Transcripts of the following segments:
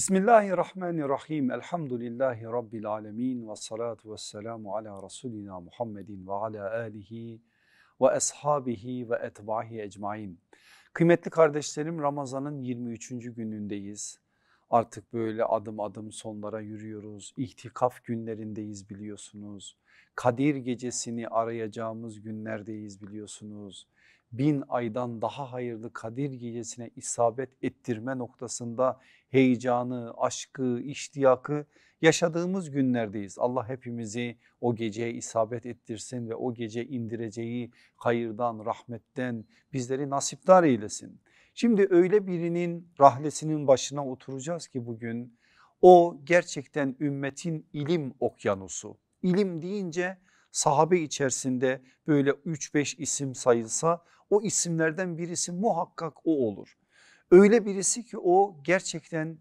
Bismillahirrahmanirrahim. Elhamdülillahi Rabbil alemin. Ve salatu ve selamu ala Resulina Muhammedin ve ala alihi ve ashabihi ve etbahi ecmain. Kıymetli kardeşlerim Ramazan'ın 23. günündeyiz. Artık böyle adım adım sonlara yürüyoruz. İhtikaf günlerindeyiz biliyorsunuz. Kadir gecesini arayacağımız günlerdeyiz biliyorsunuz bin aydan daha hayırlı Kadir gecesine isabet ettirme noktasında heyecanı, aşkı, iştiyakı yaşadığımız günlerdeyiz. Allah hepimizi o geceye isabet ettirsin ve o gece indireceği hayırdan, rahmetten bizleri nasipdar eylesin. Şimdi öyle birinin rahlesinin başına oturacağız ki bugün o gerçekten ümmetin ilim okyanusu. İlim deyince sahabe içerisinde böyle 3-5 isim sayılsa o isimlerden birisi muhakkak o olur. Öyle birisi ki o gerçekten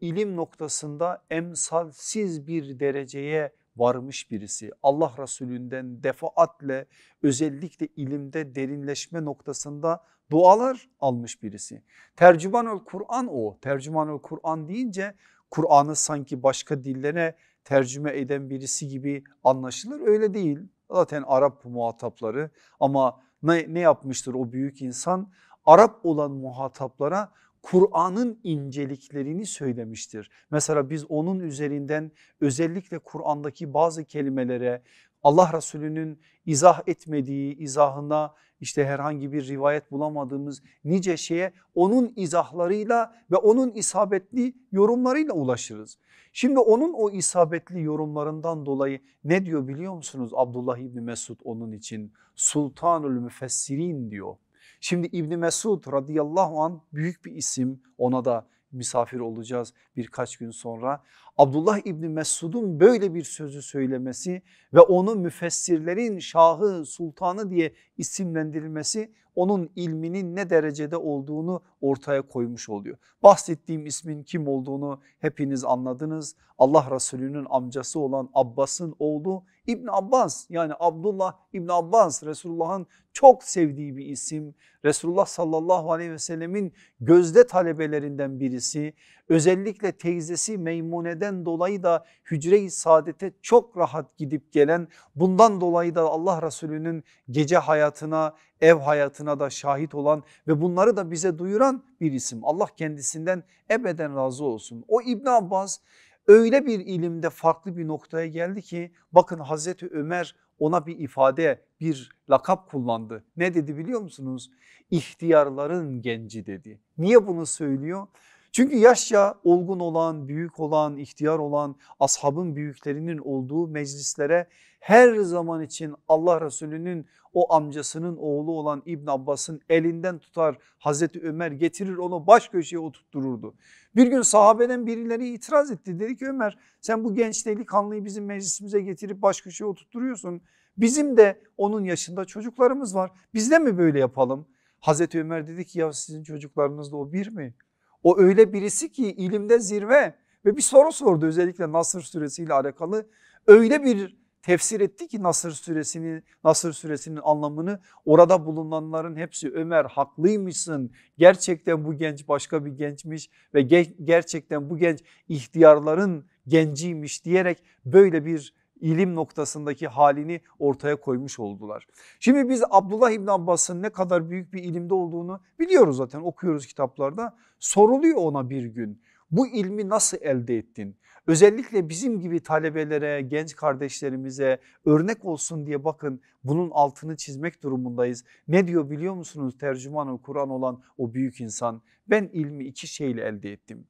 ilim noktasında emsalsiz bir dereceye varmış birisi. Allah Resulünden defaatle özellikle ilimde derinleşme noktasında dualar almış birisi. Tercümanül Kur'an o. Tercümanül Kur'an deyince Kur'an'ı sanki başka dillere tercüme eden birisi gibi anlaşılır. Öyle değil. Zaten Arap muhatapları ama ne, ne yapmıştır o büyük insan? Arap olan muhataplara Kur'an'ın inceliklerini söylemiştir. Mesela biz onun üzerinden özellikle Kur'an'daki bazı kelimelere Allah Resulü'nün izah etmediği izahına işte herhangi bir rivayet bulamadığımız nice şeye onun izahlarıyla ve onun isabetli yorumlarıyla ulaşırız. Şimdi onun o isabetli yorumlarından dolayı ne diyor biliyor musunuz Abdullah İbni Mesud onun için Sultanül Müfessirin diyor. Şimdi İbni Mesud radıyallahu an büyük bir isim ona da misafir olacağız birkaç gün sonra Abdullah İbni Mesud'un böyle bir sözü söylemesi ve onu müfessirlerin şahı sultanı diye isimlendirilmesi onun ilminin ne derecede olduğunu ortaya koymuş oluyor. Bahsettiğim ismin kim olduğunu hepiniz anladınız. Allah Resulü'nün amcası olan Abbas'ın oğlu İbn Abbas yani Abdullah İbn Abbas Resulullah'ın çok sevdiği bir isim. Resulullah sallallahu aleyhi ve sellemin gözde talebelerinden birisi özellikle teyzesi Meymune'den dolayı da hücre-i saadete çok rahat gidip gelen bundan dolayı da Allah Resulü'nün gece hayatına ev hayatına da şahit olan ve bunları da bize duyuran bir isim. Allah kendisinden ebeden razı olsun. O İbn Abbas öyle bir ilimde farklı bir noktaya geldi ki bakın Hazreti Ömer ona bir ifade bir lakap kullandı. Ne dedi biliyor musunuz? İhtiyarların genci dedi. Niye bunu söylüyor? Çünkü yaşça olgun olan, büyük olan, ihtiyar olan ashabın büyüklerinin olduğu meclislere her zaman için Allah Resulü'nün o amcasının oğlu olan İbn Abbas'ın elinden tutar Hazreti Ömer getirir onu baş köşeye oturttururdu. Bir gün sahabeden birileri itiraz etti dedi ki Ömer sen bu genç delikanlıyı bizim meclisimize getirip baş köşeye oturtturuyorsun. Bizim de onun yaşında çocuklarımız var biz de mi böyle yapalım? Hazreti Ömer dedi ki ya sizin çocuklarınız da o bir mi? O öyle birisi ki ilimde zirve ve bir soru sordu özellikle Nasır suresi ile alakalı. Öyle bir tefsir etti ki Nasır suresini Nasır suresinin anlamını orada bulunanların hepsi Ömer haklıymışsın gerçekten bu genç başka bir gençmiş ve ge gerçekten bu genç ihtiyarların genciymiş diyerek böyle bir ilim noktasındaki halini ortaya koymuş oldular. Şimdi biz Abdullah İbn Abbas'ın ne kadar büyük bir ilimde olduğunu biliyoruz zaten okuyoruz kitaplarda. Soruluyor ona bir gün bu ilmi nasıl elde ettin? Özellikle bizim gibi talebelere, genç kardeşlerimize örnek olsun diye bakın bunun altını çizmek durumundayız. Ne diyor biliyor musunuz tercümanı Kur'an olan o büyük insan? Ben ilmi iki şeyle elde ettim.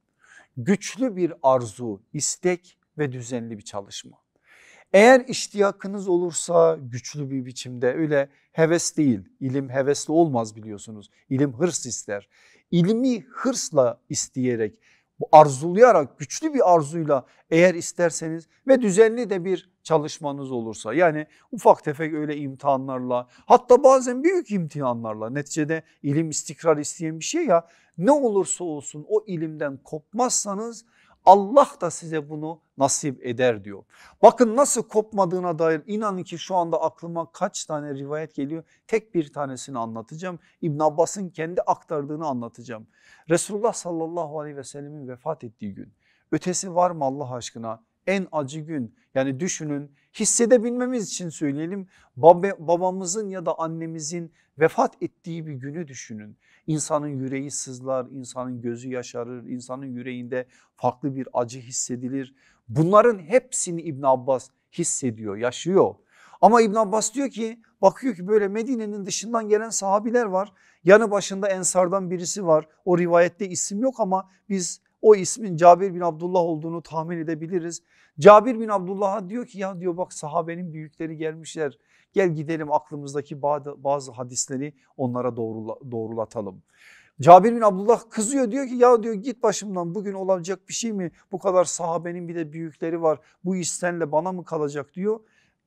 Güçlü bir arzu, istek ve düzenli bir çalışma. Eğer iştiyakınız olursa güçlü bir biçimde öyle heves değil ilim hevesli olmaz biliyorsunuz İlim hırs ister. İlimi hırsla isteyerek bu arzulayarak güçlü bir arzuyla eğer isterseniz ve düzenli de bir çalışmanız olursa yani ufak tefek öyle imtihanlarla hatta bazen büyük imtihanlarla neticede ilim istikrar isteyen bir şey ya ne olursa olsun o ilimden kopmazsanız Allah da size bunu nasip eder diyor. Bakın nasıl kopmadığına dair inanın ki şu anda aklıma kaç tane rivayet geliyor. Tek bir tanesini anlatacağım. İbn Abbas'ın kendi aktardığını anlatacağım. Resulullah sallallahu aleyhi ve sellemin vefat ettiği gün ötesi var mı Allah aşkına? en acı gün yani düşünün hissedebilmemiz için söyleyelim babamızın ya da annemizin vefat ettiği bir günü düşünün. İnsanın yüreği sızlar, insanın gözü yaşarır, insanın yüreğinde farklı bir acı hissedilir. Bunların hepsini İbn Abbas hissediyor, yaşıyor. Ama İbn Abbas diyor ki bakıyor ki böyle Medine'nin dışından gelen sahabiler var. Yanı başında Ensar'dan birisi var. O rivayette isim yok ama biz o ismin Cabir bin Abdullah olduğunu tahmin edebiliriz. Cabir bin Abdullah'a diyor ki ya diyor bak sahabenin büyükleri gelmişler gel gidelim aklımızdaki bazı, hadisleri onlara doğrulatalım. Cabir bin Abdullah kızıyor diyor ki ya diyor git başımdan bugün olacak bir şey mi bu kadar sahabenin bir de büyükleri var bu iş senle bana mı kalacak diyor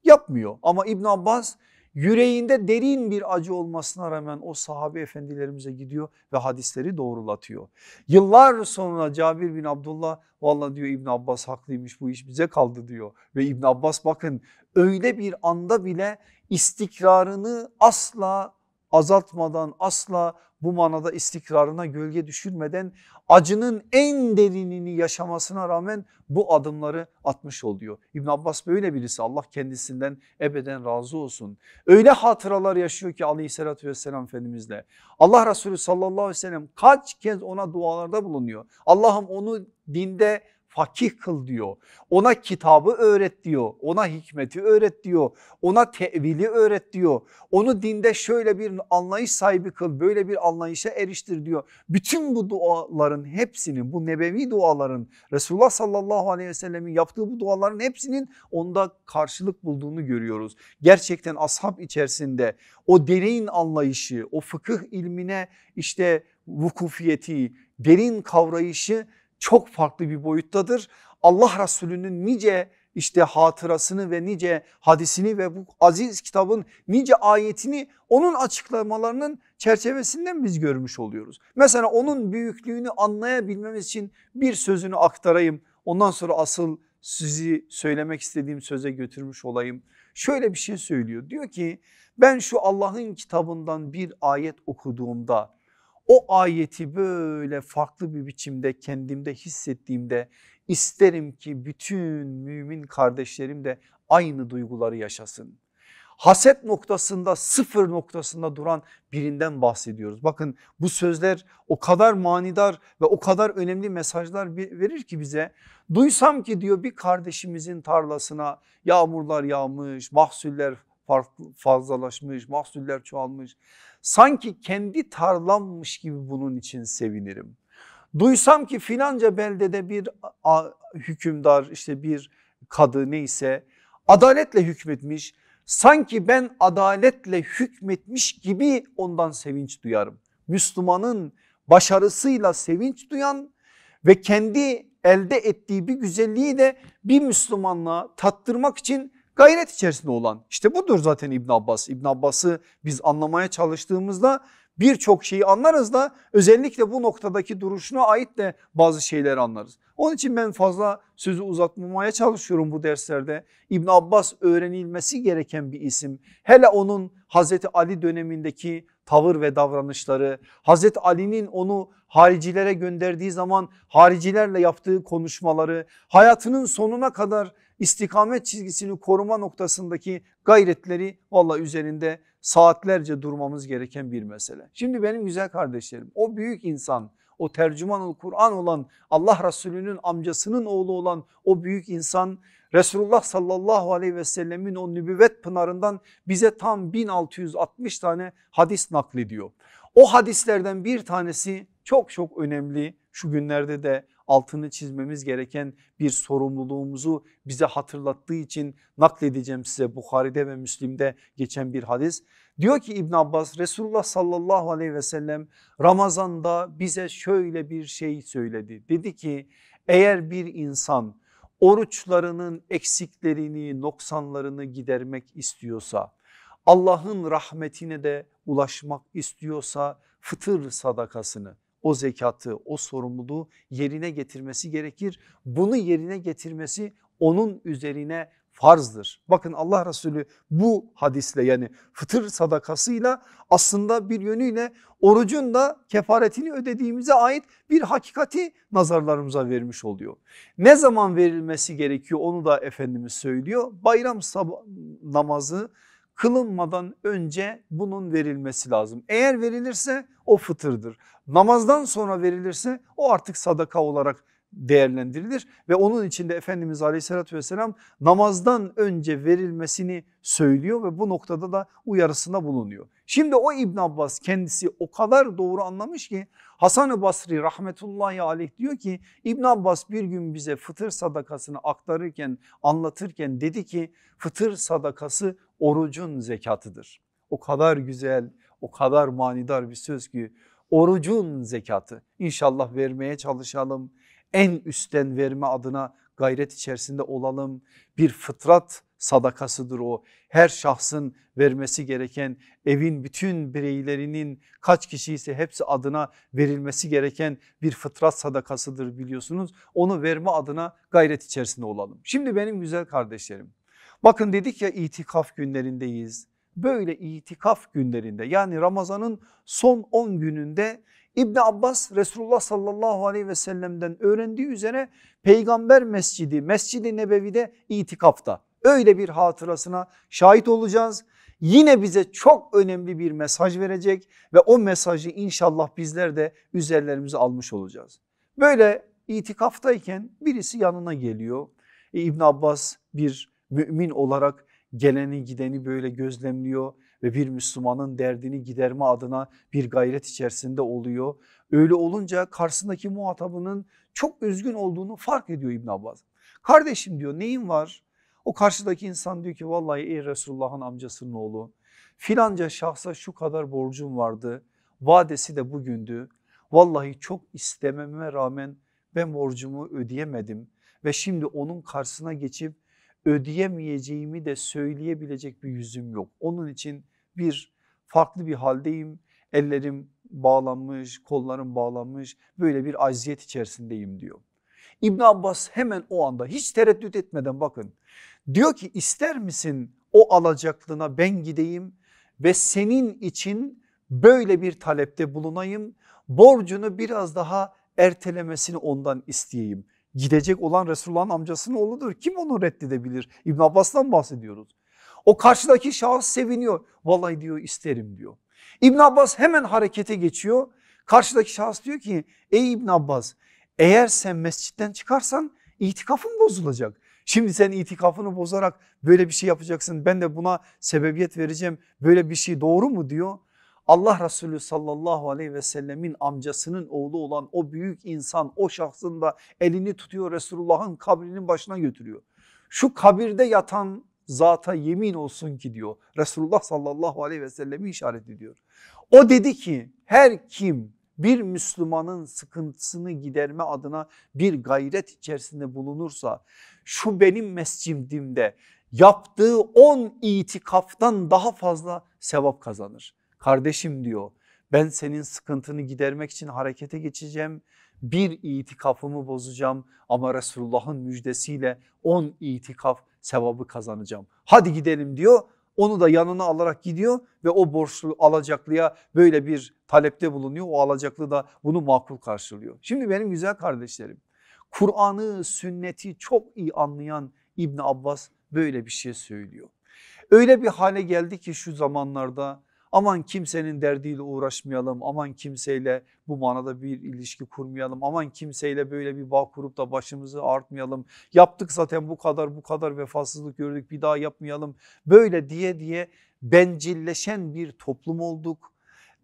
yapmıyor ama İbn Abbas yüreğinde derin bir acı olmasına rağmen o sahabe efendilerimize gidiyor ve hadisleri doğrulatıyor. Yıllar sonra Cabir bin Abdullah valla diyor İbn Abbas haklıymış bu iş bize kaldı diyor ve İbn Abbas bakın öyle bir anda bile istikrarını asla azaltmadan asla bu manada istikrarına gölge düşürmeden acının en derinini yaşamasına rağmen bu adımları atmış oluyor. İbn Abbas böyle birisi Allah kendisinden ebeden razı olsun. Öyle hatıralar yaşıyor ki aleyhissalatü vesselam Efendimizle. Allah Resulü sallallahu aleyhi ve sellem kaç kez ona dualarda bulunuyor. Allah'ım onu dinde fakih kıl diyor. Ona kitabı öğret diyor. Ona hikmeti öğret diyor. Ona tevili öğret diyor. Onu dinde şöyle bir anlayış sahibi kıl. Böyle bir anlayışa eriştir diyor. Bütün bu duaların hepsinin bu nebevi duaların Resulullah sallallahu aleyhi ve sellemin yaptığı bu duaların hepsinin onda karşılık bulduğunu görüyoruz. Gerçekten ashab içerisinde o derin anlayışı, o fıkıh ilmine işte vukufiyeti, derin kavrayışı çok farklı bir boyuttadır. Allah Resulü'nün nice işte hatırasını ve nice hadisini ve bu aziz kitabın nice ayetini onun açıklamalarının çerçevesinden biz görmüş oluyoruz. Mesela onun büyüklüğünü anlayabilmemiz için bir sözünü aktarayım. Ondan sonra asıl sizi söylemek istediğim söze götürmüş olayım. Şöyle bir şey söylüyor diyor ki ben şu Allah'ın kitabından bir ayet okuduğumda o ayeti böyle farklı bir biçimde kendimde hissettiğimde isterim ki bütün mümin kardeşlerim de aynı duyguları yaşasın. Haset noktasında sıfır noktasında duran birinden bahsediyoruz. Bakın bu sözler o kadar manidar ve o kadar önemli mesajlar verir ki bize. Duysam ki diyor bir kardeşimizin tarlasına yağmurlar yağmış, mahsuller fazlalaşmış, mahsuller çoğalmış. Sanki kendi tarlammış gibi bunun için sevinirim. Duysam ki filanca beldede bir hükümdar işte bir kadı neyse adaletle hükmetmiş. Sanki ben adaletle hükmetmiş gibi ondan sevinç duyarım. Müslümanın başarısıyla sevinç duyan ve kendi elde ettiği bir güzelliği de bir Müslümanla tattırmak için gayret içerisinde olan işte budur zaten İbn Abbas. İbn Abbas'ı biz anlamaya çalıştığımızda birçok şeyi anlarız da özellikle bu noktadaki duruşuna ait de bazı şeyleri anlarız. Onun için ben fazla sözü uzatmamaya çalışıyorum bu derslerde. İbn Abbas öğrenilmesi gereken bir isim. Hele onun Hazreti Ali dönemindeki tavır ve davranışları, Hazreti Ali'nin onu haricilere gönderdiği zaman haricilerle yaptığı konuşmaları, hayatının sonuna kadar istikamet çizgisini koruma noktasındaki gayretleri valla üzerinde saatlerce durmamız gereken bir mesele. Şimdi benim güzel kardeşlerim o büyük insan o tercümanul Kur'an olan Allah Resulü'nün amcasının oğlu olan o büyük insan Resulullah sallallahu aleyhi ve sellemin o nübüvvet pınarından bize tam 1660 tane hadis naklediyor. O hadislerden bir tanesi çok çok önemli şu günlerde de altını çizmemiz gereken bir sorumluluğumuzu bize hatırlattığı için nakledeceğim size Bukhari'de ve Müslim'de geçen bir hadis. Diyor ki İbn Abbas Resulullah sallallahu aleyhi ve sellem Ramazan'da bize şöyle bir şey söyledi. Dedi ki eğer bir insan oruçlarının eksiklerini, noksanlarını gidermek istiyorsa, Allah'ın rahmetine de ulaşmak istiyorsa fıtır sadakasını o zekatı, o sorumluluğu yerine getirmesi gerekir. Bunu yerine getirmesi onun üzerine farzdır. Bakın Allah Resulü bu hadisle yani fıtır sadakasıyla aslında bir yönüyle orucun da kefaretini ödediğimize ait bir hakikati nazarlarımıza vermiş oluyor. Ne zaman verilmesi gerekiyor onu da Efendimiz söylüyor. Bayram namazı kılınmadan önce bunun verilmesi lazım. Eğer verilirse o fıtırdır. Namazdan sonra verilirse o artık sadaka olarak değerlendirilir ve onun içinde Efendimiz aleyhissalatü vesselam namazdan önce verilmesini söylüyor ve bu noktada da uyarısına bulunuyor. Şimdi o İbn Abbas kendisi o kadar doğru anlamış ki Hasan-ı Basri rahmetullahi aleyh diyor ki İbn Abbas bir gün bize fıtır sadakasını aktarırken anlatırken dedi ki fıtır sadakası orucun zekatıdır. O kadar güzel, o kadar manidar bir söz ki orucun zekatı. İnşallah vermeye çalışalım. En üstten verme adına gayret içerisinde olalım. Bir fıtrat sadakasıdır o. Her şahsın vermesi gereken evin bütün bireylerinin kaç kişi ise hepsi adına verilmesi gereken bir fıtrat sadakasıdır biliyorsunuz. Onu verme adına gayret içerisinde olalım. Şimdi benim güzel kardeşlerim Bakın dedik ya itikaf günlerindeyiz. Böyle itikaf günlerinde yani Ramazan'ın son 10 gününde İbn Abbas Resulullah sallallahu aleyhi ve sellem'den öğrendiği üzere peygamber mescidi Mescid-i Nebevi'de itikafta öyle bir hatırasına şahit olacağız. Yine bize çok önemli bir mesaj verecek ve o mesajı inşallah bizler de üzerlerimize almış olacağız. Böyle itikaftayken birisi yanına geliyor. E, İbn Abbas bir mümin olarak geleni gideni böyle gözlemliyor ve bir Müslümanın derdini giderme adına bir gayret içerisinde oluyor. Öyle olunca karşısındaki muhatabının çok üzgün olduğunu fark ediyor İbn Abbas. Kardeşim diyor neyin var? O karşıdaki insan diyor ki vallahi ey Resulullah'ın amcasının oğlu filanca şahsa şu kadar borcum vardı. Vadesi de bugündü. Vallahi çok istememe rağmen ben borcumu ödeyemedim ve şimdi onun karşısına geçip ödeyemeyeceğimi de söyleyebilecek bir yüzüm yok. Onun için bir farklı bir haldeyim. Ellerim bağlanmış, kollarım bağlanmış böyle bir aziyet içerisindeyim diyor. İbn Abbas hemen o anda hiç tereddüt etmeden bakın diyor ki ister misin o alacaklına ben gideyim ve senin için böyle bir talepte bulunayım borcunu biraz daha ertelemesini ondan isteyeyim gidecek olan Resulullah'ın amcasının oğludur. Kim onu reddedebilir? İbn Abbas'tan bahsediyoruz. O karşıdaki şahıs seviniyor. Vallahi diyor isterim diyor. İbn Abbas hemen harekete geçiyor. Karşıdaki şahıs diyor ki ey İbn Abbas eğer sen mescitten çıkarsan itikafın bozulacak. Şimdi sen itikafını bozarak böyle bir şey yapacaksın ben de buna sebebiyet vereceğim böyle bir şey doğru mu diyor. Allah Resulü sallallahu aleyhi ve sellemin amcasının oğlu olan o büyük insan o şahsın da elini tutuyor Resulullah'ın kabrinin başına götürüyor. Şu kabirde yatan zata yemin olsun ki diyor Resulullah sallallahu aleyhi ve sellemi işaret ediyor. O dedi ki her kim bir Müslümanın sıkıntısını giderme adına bir gayret içerisinde bulunursa şu benim mescidimde yaptığı 10 itikaftan daha fazla sevap kazanır kardeşim diyor ben senin sıkıntını gidermek için harekete geçeceğim. Bir itikafımı bozacağım ama Resulullah'ın müjdesiyle on itikaf sevabı kazanacağım. Hadi gidelim diyor onu da yanına alarak gidiyor ve o borçlu alacaklıya böyle bir talepte bulunuyor. O alacaklı da bunu makul karşılıyor. Şimdi benim güzel kardeşlerim Kur'an'ı sünneti çok iyi anlayan İbn Abbas böyle bir şey söylüyor. Öyle bir hale geldi ki şu zamanlarda Aman kimsenin derdiyle uğraşmayalım, aman kimseyle bu manada bir ilişki kurmayalım, aman kimseyle böyle bir bağ kurup da başımızı artmayalım. Yaptık zaten bu kadar bu kadar vefasızlık gördük bir daha yapmayalım böyle diye diye bencilleşen bir toplum olduk.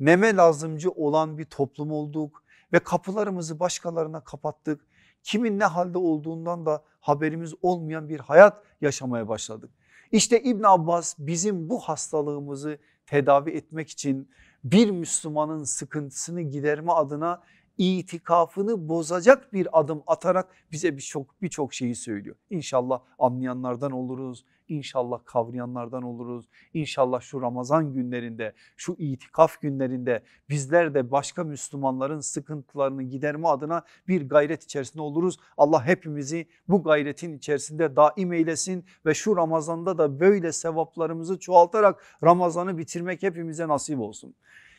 neme lazımcı olan bir toplum olduk ve kapılarımızı başkalarına kapattık. Kimin ne halde olduğundan da haberimiz olmayan bir hayat yaşamaya başladık. İşte İbn Abbas bizim bu hastalığımızı tedavi etmek için bir Müslümanın sıkıntısını giderme adına itikafını bozacak bir adım atarak bize birçok birçok şeyi söylüyor. İnşallah anlayanlardan oluruz. İnşallah kavrayanlardan oluruz. İnşallah şu Ramazan günlerinde, şu itikaf günlerinde bizler de başka Müslümanların sıkıntılarını giderme adına bir gayret içerisinde oluruz. Allah hepimizi bu gayretin içerisinde daim eylesin ve şu Ramazan'da da böyle sevaplarımızı çoğaltarak Ramazan'ı bitirmek hepimize nasip olsun.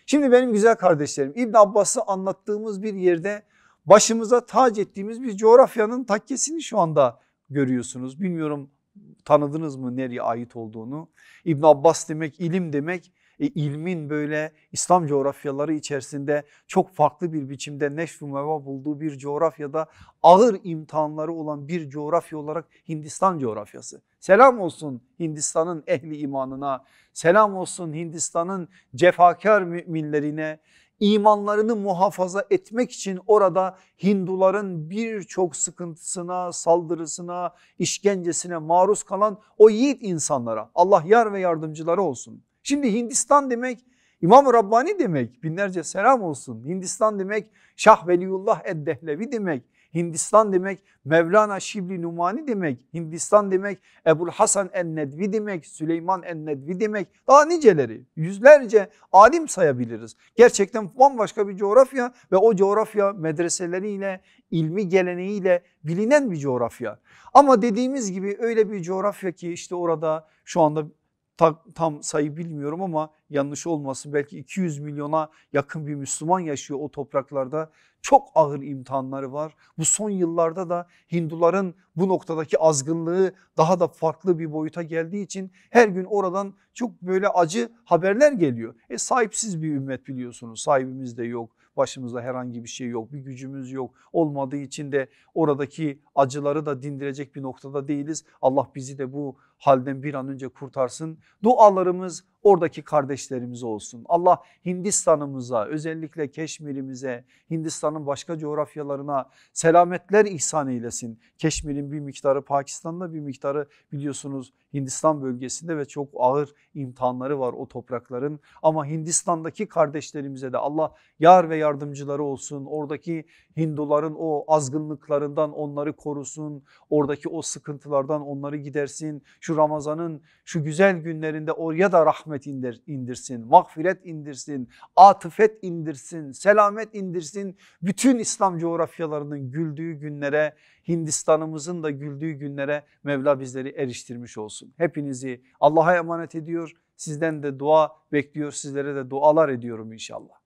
Şimdi benim güzel kardeşlerim İbn Abbas'ı anlattığımız bir yerde başımıza tac ettiğimiz bir coğrafyanın takkesini şu anda görüyorsunuz. Bilmiyorum tanıdınız mı nereye ait olduğunu. İbn Abbas demek ilim demek e, ilmin böyle İslam coğrafyaları içerisinde çok farklı bir biçimde neşv-ü meva bulduğu bir coğrafyada ağır imtihanları olan bir coğrafya olarak Hindistan coğrafyası. Selam olsun Hindistan'ın ehli imanına, selam olsun Hindistan'ın cefakar müminlerine, imanlarını muhafaza etmek için orada Hinduların birçok sıkıntısına, saldırısına, işkencesine maruz kalan o yiğit insanlara Allah yar ve yardımcıları olsun. Şimdi Hindistan demek İmam Rabbani demek binlerce selam olsun. Hindistan demek Şah Veliullah Eddehlevi demek. Hindistan demek Mevlana Şibli Numani demek. Hindistan demek Ebul Hasan Ennedvi demek. Süleyman Ennedvi demek. Daha niceleri yüzlerce alim sayabiliriz. Gerçekten bambaşka bir coğrafya ve o coğrafya medreseleriyle, ilmi geleneğiyle bilinen bir coğrafya. Ama dediğimiz gibi öyle bir coğrafya ki işte orada şu anda tam, tam sayı bilmiyorum ama yanlış olması belki 200 milyona yakın bir Müslüman yaşıyor o topraklarda. Çok ağır imtihanları var. Bu son yıllarda da Hinduların bu noktadaki azgınlığı daha da farklı bir boyuta geldiği için her gün oradan çok böyle acı haberler geliyor. E sahipsiz bir ümmet biliyorsunuz sahibimiz de yok başımızda herhangi bir şey yok bir gücümüz yok olmadığı için de oradaki acıları da dindirecek bir noktada değiliz. Allah bizi de bu halden bir an önce kurtarsın. Dualarımız oradaki kardeş kardeşlerimize olsun. Allah Hindistan'ımıza özellikle Keşmir'imize Hindistan'ın başka coğrafyalarına selametler ihsan eylesin. Keşmir'in bir miktarı Pakistan'da bir miktarı biliyorsunuz Hindistan bölgesinde ve çok ağır imtihanları var o toprakların. Ama Hindistan'daki kardeşlerimize de Allah yar ve yardımcıları olsun. Oradaki Hinduların o azgınlıklarından onları korusun. Oradaki o sıkıntılardan onları gidersin. Şu Ramazan'ın şu güzel günlerinde oraya da rahmet indir, indirsin. Mağfiret indirsin. Atıfet indirsin. Selamet indirsin. Bütün İslam coğrafyalarının güldüğü günlere Hindistan'ımızın da güldüğü günlere Mevla bizleri eriştirmiş olsun olsun. Hepinizi Allah'a emanet ediyor. Sizden de dua bekliyor. Sizlere de dualar ediyorum inşallah.